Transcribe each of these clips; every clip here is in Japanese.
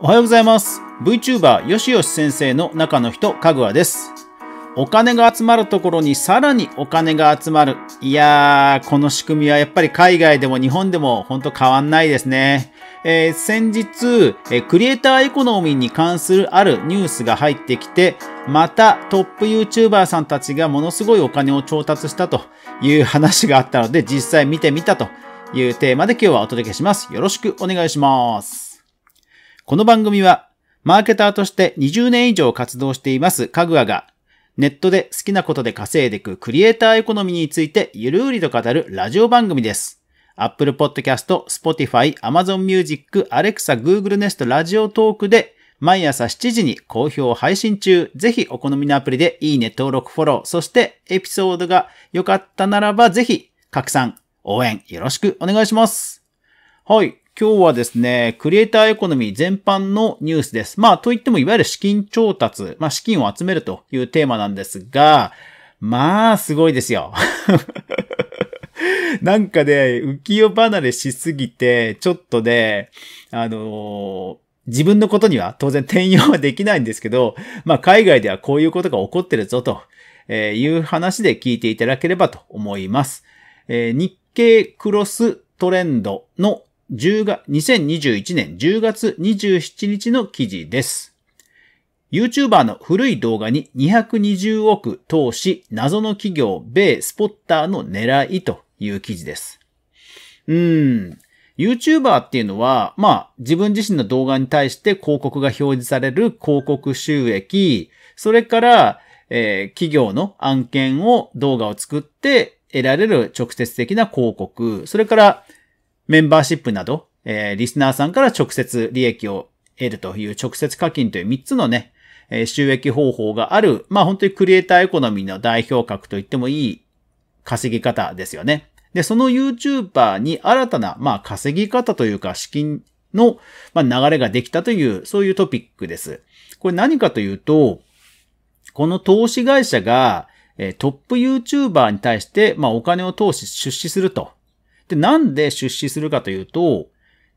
おはようございます。VTuber よしよし先生の中の人、かぐわです。お金が集まるところにさらにお金が集まる。いやー、この仕組みはやっぱり海外でも日本でもほんと変わんないですね。えー、先日、えクリエイターエコノミーに関するあるニュースが入ってきて、またトップ YouTuber さんたちがものすごいお金を調達したという話があったので、実際見てみたというテーマで今日はお届けします。よろしくお願いします。この番組は、マーケターとして20年以上活動していますカグアが、ネットで好きなことで稼いでいくクリエイターエコノミーについてゆるうりと語るラジオ番組です。Apple Podcast、Spotify、Amazon Music、Alexa、Google Nest、ラジオトークで毎朝7時に好評配信中。ぜひお好みのアプリでいいね、登録、フォロー、そしてエピソードが良かったならばぜひ拡散、応援よろしくお願いします。はい。今日はですね、クリエイターエコノミー全般のニュースです。まあ、といってもいわゆる資金調達、まあ、資金を集めるというテーマなんですが、まあ、すごいですよ。なんかね、浮世離れしすぎて、ちょっとね、あのー自分のことには当然転用はできないんですけど、まあ海外ではこういうことが起こってるぞという話で聞いていただければと思います。え日経クロストレンドの2021年10月27日の記事です。YouTuber の古い動画に220億投資、謎の企業、米スポッターの狙いという記事です。うーん。YouTuber っていうのは、まあ、自分自身の動画に対して広告が表示される広告収益、それから、えー、企業の案件を動画を作って得られる直接的な広告、それからメンバーシップなど、えー、リスナーさんから直接利益を得るという直接課金という3つのね、収益方法がある、まあ本当にクリエイターエコノミーの代表格と言ってもいい稼ぎ方ですよね。で、その YouTuber に新たな、まあ稼ぎ方というか資金の、流れができたという、そういうトピックです。これ何かというと、この投資会社が、トップ YouTuber に対して、まあお金を投資、出資すると。で、なんで出資するかというと、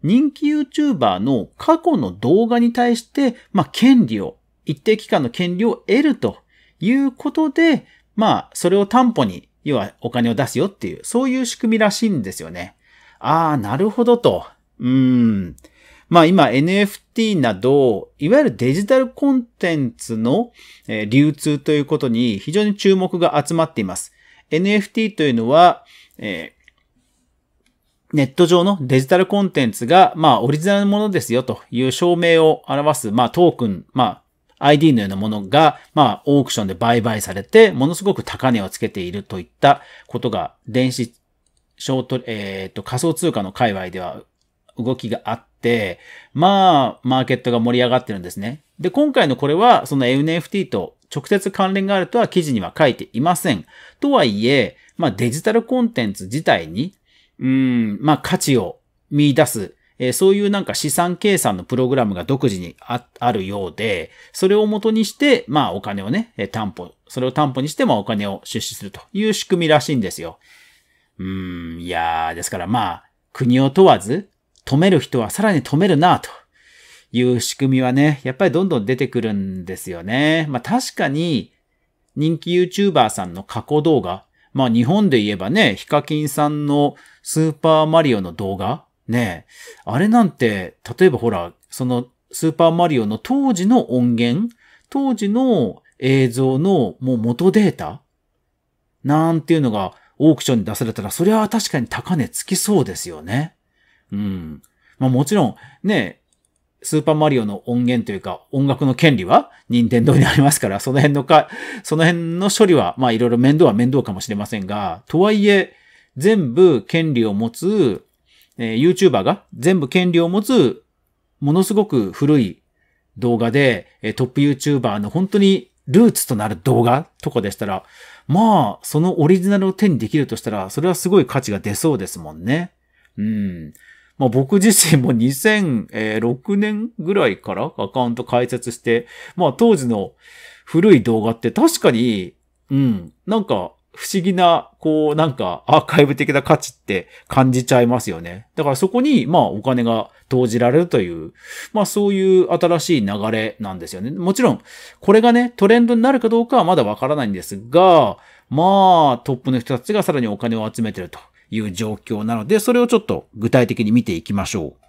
人気 YouTuber の過去の動画に対して、まあ、権利を、一定期間の権利を得るということで、まあ、それを担保に、要はお金を出すよっていう、そういう仕組みらしいんですよね。ああ、なるほどと。うーん。まあ今 NFT など、いわゆるデジタルコンテンツの流通ということに非常に注目が集まっています。NFT というのは、えネット上のデジタルコンテンツが、まあ、オリジナルのものですよという証明を表す、まあ、トークン、まあ、ID のようなものが、まあ、オークションで売買されて、ものすごく高値をつけているといったことが、電子、ショート、えっ、ー、と、仮想通貨の界隈では動きがあって、まあ、マーケットが盛り上がってるんですね。で、今回のこれは、その NFT と直接関連があるとは記事には書いていません。とはいえ、まあデジタルコンテンツ自体にうん、まあ価値を見出す、えー、そういうなんか資産計算のプログラムが独自にああるようで、それを元にして、まあお金をね、えー、担保、それを担保にして、まあお金を出資するという仕組みらしいんですよ。うん、いやー、ですからまあ、国を問わず、止める人はさらに止めるなという仕組みはね、やっぱりどんどん出てくるんですよね。まあ確かに、人気 YouTuber さんの過去動画、まあ日本で言えばね、ヒカキンさんのスーパーマリオの動画ねえ。あれなんて、例えばほら、そのスーパーマリオの当時の音源、当時の映像のもう元データなんていうのがオークションに出されたら、それは確かに高値つきそうですよね。うん。まあもちろん、ねえ、スーパーマリオの音源というか音楽の権利は任天堂にありますから、その辺のか、その辺の処理は、まあいろいろ面倒は面倒かもしれませんが、とはいえ、全部権利を持つ、えー、YouTuber が全部権利を持つ、ものすごく古い動画で、えトップ YouTuber の本当にルーツとなる動画とかでしたら、まあ、そのオリジナルを手にできるとしたら、それはすごい価値が出そうですもんね。うん。まあ、僕自身も2006年ぐらいからアカウント開設して、まあ当時の古い動画って確かに、うん、なんか不思議な、こう、なんか、アーカイブ的な価値って感じちゃいますよね。だからそこに、まあ、お金が投じられるという、まあ、そういう新しい流れなんですよね。もちろん、これがね、トレンドになるかどうかはまだわからないんですが、まあ、トップの人たちがさらにお金を集めてるという状況なので、それをちょっと具体的に見ていきましょう。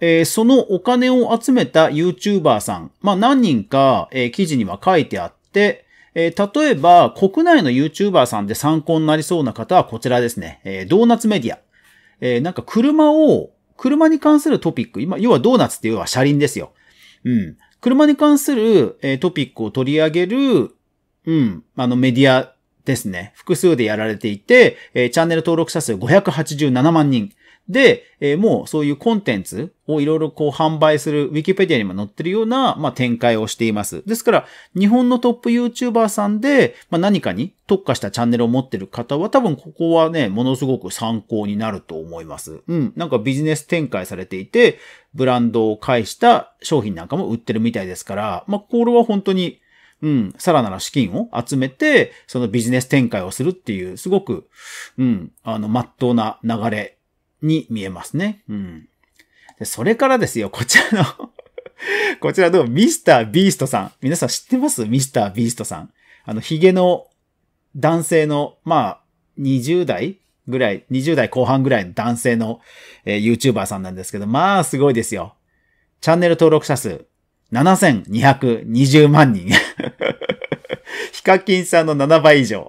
えー、そのお金を集めた YouTuber さん、まあ、何人か、えー、記事には書いてあって、えー、例えば、国内の YouTuber さんで参考になりそうな方はこちらですね。えー、ドーナツメディア。えー、なんか車を、車に関するトピック、今、要はドーナツっていうのは車輪ですよ。うん。車に関する、えー、トピックを取り上げる、うん、あのメディアですね。複数でやられていて、えー、チャンネル登録者数587万人。で、えー、もうそういうコンテンツをいろいろこう販売するウィキペディアにも載ってるような、まあ、展開をしています。ですから、日本のトップ YouTuber さんで、まあ、何かに特化したチャンネルを持ってる方は多分ここはね、ものすごく参考になると思います。うん。なんかビジネス展開されていて、ブランドを介した商品なんかも売ってるみたいですから、まあ、これは本当にうん、さらなら資金を集めて、そのビジネス展開をするっていう、すごく、うん、あの、まっとうな流れに見えますね。うん。でそれからですよ、こちらの こちらのミスター・ビーストさん。皆さん知ってますミスター・ビーストさん。あの、ヒゲの男性の、まあ、20代ぐらい、20代後半ぐらいの男性の、えー、YouTuber さんなんですけど、まあ、すごいですよ。チャンネル登録者数、7220万人。ヒカキンさんの7倍以上。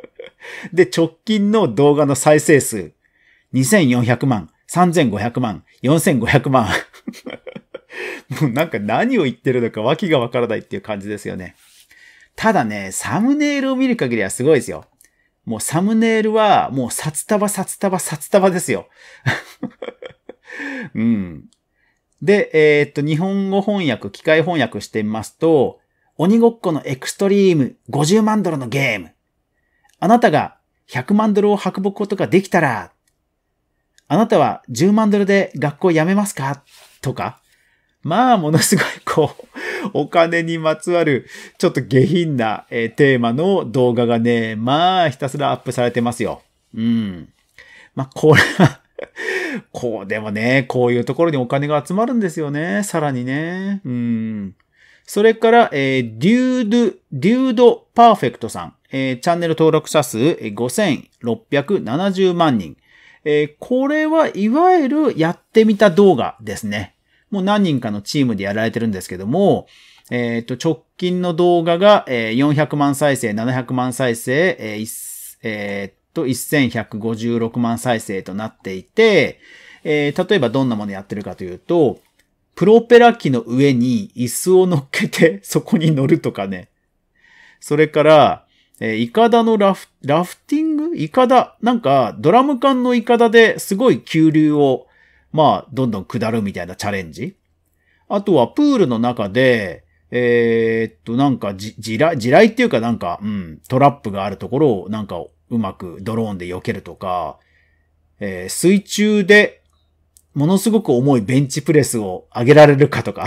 で、直近の動画の再生数、2400万、3500万、4500万。もうなんか何を言ってるのか訳がわからないっていう感じですよね。ただね、サムネイルを見る限りはすごいですよ。もうサムネイルはもう札束札束札束ですよ。うん。で、えー、っと、日本語翻訳、機械翻訳してみますと、鬼ごっこのエクストリーム50万ドルのゲーム。あなたが100万ドルを運ぶことができたら、あなたは10万ドルで学校辞めますかとか、まあ、ものすごい、こう、お金にまつわる、ちょっと下品な、えー、テーマの動画がね、まあ、ひたすらアップされてますよ。うん。まあ、これはこう、でもね、こういうところにお金が集まるんですよね。さらにね。うん。それから、えー、デュード、デュードパーフェクトさん。えー、チャンネル登録者数5670万人。えー、これはいわゆるやってみた動画ですね。もう何人かのチームでやられてるんですけども、えっ、ー、と、直近の動画が、えー、400万再生、700万再生、えーえー、っと、1156万再生となっていて、えー、例えばどんなものやってるかというと、プロペラ機の上に椅子を乗っけて そこに乗るとかね。それから、えー、イカダのラフ、ラフティンングイカダなんか、ドラム缶のイカダですごい急流を、まあ、どんどん下るみたいなチャレンジ。あとは、プールの中で、えー、っと、なんかじ、地雷、地雷っていうかなんか、うん、トラップがあるところを、なんか、うまくドローンで避けるとか、えー、水中で、ものすごく重いベンチプレスを上げられるかとか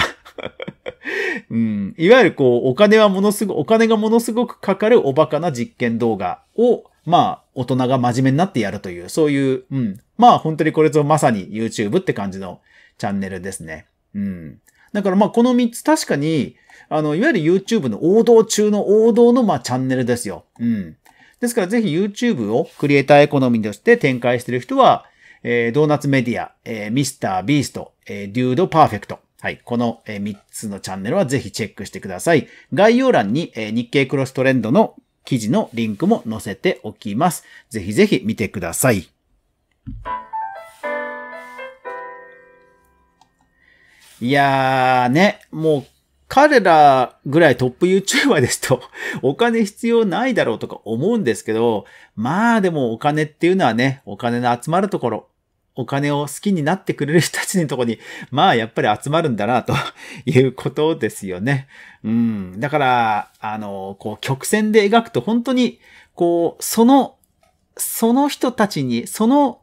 うん、いわゆるこう、お金はものすご、く、お金がものすごくかかるおバカな実験動画を、まあ、大人が真面目になってやるという、そういう、うん。まあ、本当にこれぞまさに YouTube って感じのチャンネルですね。うん。だからまあ、この3つ確かに、あの、いわゆる YouTube の王道中の王道のまあ、チャンネルですよ。うん。ですからぜひ YouTube をクリエイターエコノミーとして展開している人は、えー、ドーナツメディア、えー、ミスタービースト、えー、デュードパーフェクト。はい。この3つのチャンネルはぜひチェックしてください。概要欄に日経クロストレンドの記事のリンクも載せておきます。ぜひぜひ見てください。いやーね、もう彼らぐらいトップ YouTuber ですと、お金必要ないだろうとか思うんですけど、まあでもお金っていうのはね、お金の集まるところ、お金を好きになってくれる人たちのとこに、まあやっぱり集まるんだな、と いうことですよね。うん。だから、あの、こう曲線で描くと本当に、こう、その、その人たちに、その、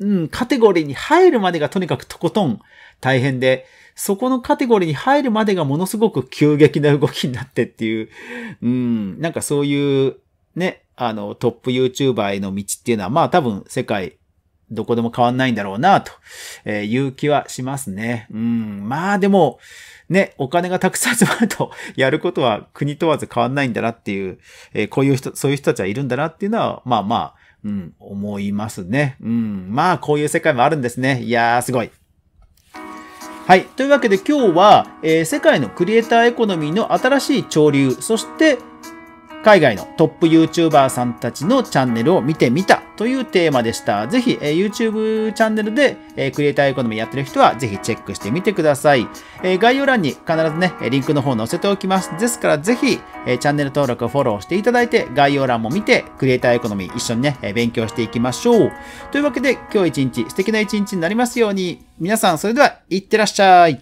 うん、カテゴリーに入るまでがとにかくとことん大変で、そこのカテゴリーに入るまでがものすごく急激な動きになってっていう、うん、なんかそういう、ね、あの、トップ YouTuber への道っていうのは、まあ多分世界どこでも変わんないんだろうな、という気はしますね。うん。まあでも、ね、お金がたくさん集まると、やることは国問わず変わんないんだなっていう、えー、こういう人、そういう人たちはいるんだなっていうのは、まあまあ、うん、思いますね。うん。まあ、こういう世界もあるんですね。いやー、すごい。はい。というわけで今日は、えー、世界のクリエイターエコノミーの新しい潮流、そして海外のトップ YouTuber さんたちのチャンネルを見てみたというテーマでした。ぜひ、え YouTube チャンネルで、えクリエイターエコノミーやってる人はぜひチェックしてみてください。え概要欄に必ずね、リンクの方載せておきます。ですからぜひ、えチャンネル登録、フォローしていただいて、概要欄も見て、クリエイターエコノミー一緒にね、え勉強していきましょう。というわけで、今日一日、素敵な一日になりますように、皆さんそれでは、いってらっしゃい。